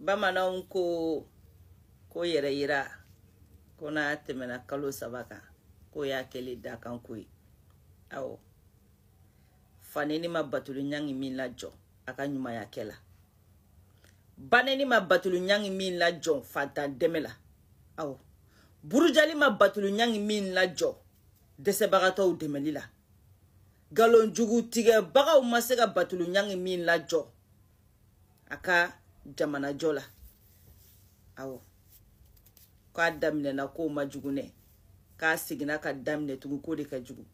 bamananw ko ko yɛrɛ yira ko n'a tɛmɛna kalo saba kan ko y'a kɛlen dakan ko ye awɔ faneni ma batulu ɲangi min lajɔ a ka ɲumanya kɛ la baneni ma batulu ɲangi min lajɔ fantan dɛmɛ la awɔ burujali ma batulu ɲangi min lajɔ dɛsɛbagatɔw dɛmɛli la galonjugu tigɛbagaw ma se ka batulu ɲangi min lajɔ a ka jamanajɔ la awɔ k'a daminɛna k'o ma jugu nɛ k'a seginna ka daminɛ tugun k'o de ka jugu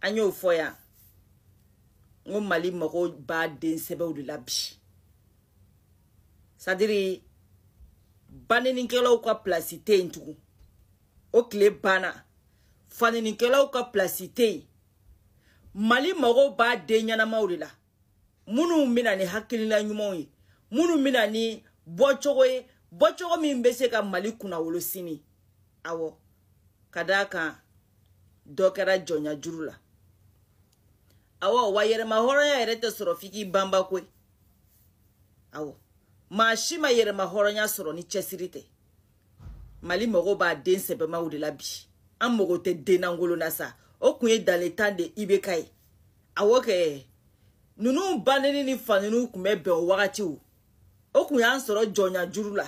an y'o fɔ yan n ko mali mago b'a den sɛbɛw de la bi sadiri banenikɛlaw ka pilasi tɛ yen tugun o tile banna fanenikɛlaw ka pilasi tɛ yen mali mago b'a den ɲɛnamaw de la minnu bɛna ni hakilina ɲumanw ye minnu bɛna ni bɔcogo ye bɔcogo min bɛ se ka mali kunnawolo sini awɔ ka d'a kan dɔ kɛra jɔnya juru la awɔ wa yɛrɛma hɔrɔnya yɛrɛ tɛ sɔrɔ f'i k'i banba koyi awɔ maa si ma yɛrɛma hɔrɔnya sɔrɔ ni cɛsiri tɛ mali mago b'a den sɛbɛmaw de la bi an mago tɛ den lankolon na sa o kun ye dale tan de ibk ye awɔ kɛ ninnu bannen ni faninw tun bɛ bɛn o wagatiw o kun y'an sɔrɔ jɔnya juru la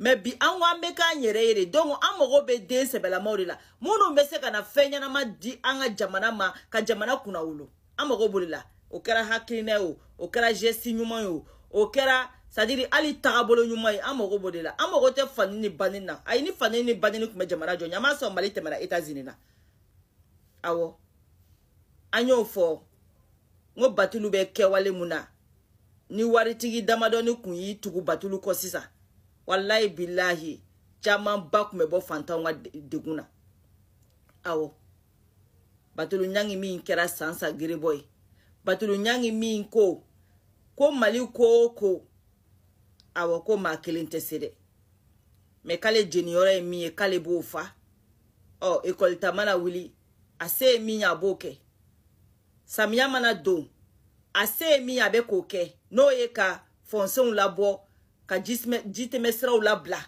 mɛ bi an ko an bɛ k'an yɛrɛ ye de donc an mago bɛ den sɛbɛlamaw de la minnu bɛ se ka na fɛn ɲɛnama di an ka jamana ma ka jamana kunna wolo an mago b'o de la o kɛra hakilina ye o o kɛra geste ɲuman ye o o kɛra sadiri hali tagabolo ɲuman ye an mago b'o de la an mago tɛ fani ni banin na ayi ni fani ni banin tun bɛ jamana jɔ ɲama sɔn mali tɛmɛna etats-unis na awɔ an y'o fɔ ngo ko batulu bɛ kɛwale mun na ni waritigi damadɔni kun y'i tugu batulu kɔ sisan walayi bilahi camanba kun bɛ bɔ fantanw ka degun na awɔ batulu ɲangi min kɛra san san gerebɔ ye batulu ɲangi min ko ko mali ko o ko awɔ ko maa kelen tɛ se dɛ mɛ k'ale jeniyɔrɔ ye min ye k'ale b'o fa ɔ ekɔlita mana wuli a se ye min ye a b'o kɛ samiya mana don a se ye min a bɛ k'o kɛ n'o ye ka fɔnsɛnw labɔ ka jitɛmɛsiraw labila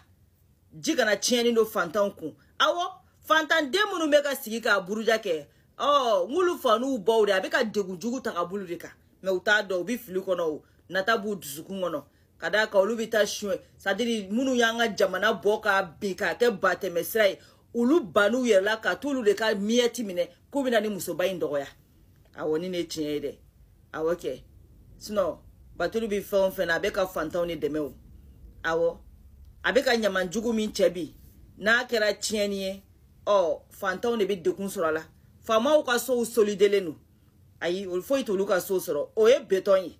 ji kana tiɲɛni don fantanw kun awɔ fantanden minnu bɛ ka sigi k'a buruja kɛ oh, ɔ n'olu fa n'u baw de a bɛ ka degun jugu ta ka bolo de kan mɛ u t'a dɔn u bɛ fili kɔnɔ o nata b'u dusukun kɔnɔ ka d'a kan olu bɛ taa suɲɛ sadiri minnu y'an ka jamana bɔ k'a bin k'a kɛ batɛmɛsira ye olu bann'u yɛrɛ la ka t'olu de ka miyɛti minɛ k'u bɛ na ni musoba in dɔgɔya awɔ ni ne tiɲɛ ye dɛ awɔ kɛ sinɔ baturu bi fɛn o fɛn na a bɛ ka fantanw ni dɛmɛ o awɔ a bɛ ka ɲamanjugu min cɛ bi n'a kɛra tiɲɛni ye ɔ fantanw de bɛ degun sɔrɔ a la faamaw ka sow solidelen don ayi olu foyi t'olu ka so sɔrɔ o ye betɔn ye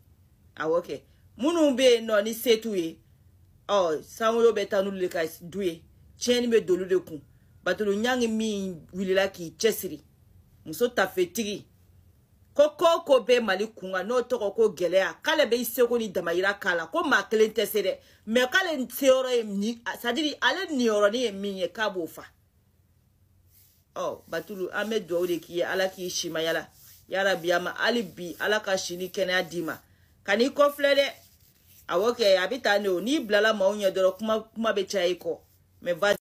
awɔ kɛ minnu bɛ yen nɔ ni se t'u ye ɔ sanwó bɛ taa n'olu de ka du ye tiɲɛni bɛ don olu de kun batulu ɲangi min wulila k'i cɛsiri muso tafetigi ko ko ko bɛɛ mali kunkan n'o tɔgɔ ko gɛlɛya k'ale bɛ i seko ni damayira k'a la ko maa kelen tɛ se dɛ mɛ k'ale seyɔrɔ ye ni sadiri ale niyɔrɔnin ye min ye k'a b'o fa ɔ batulu an bɛ dugawu de k'i ye ala k'i simaya la yarabi a ma hali bi ala ka si ni kɛnɛya d'i ma ka n'i kɔfilɛ dɛ awɔ kɛ a bɛ tan de o n'i bilala maaw ɲɛ dɔrɔn kuma kuma bɛ caya i kɔ mɛ va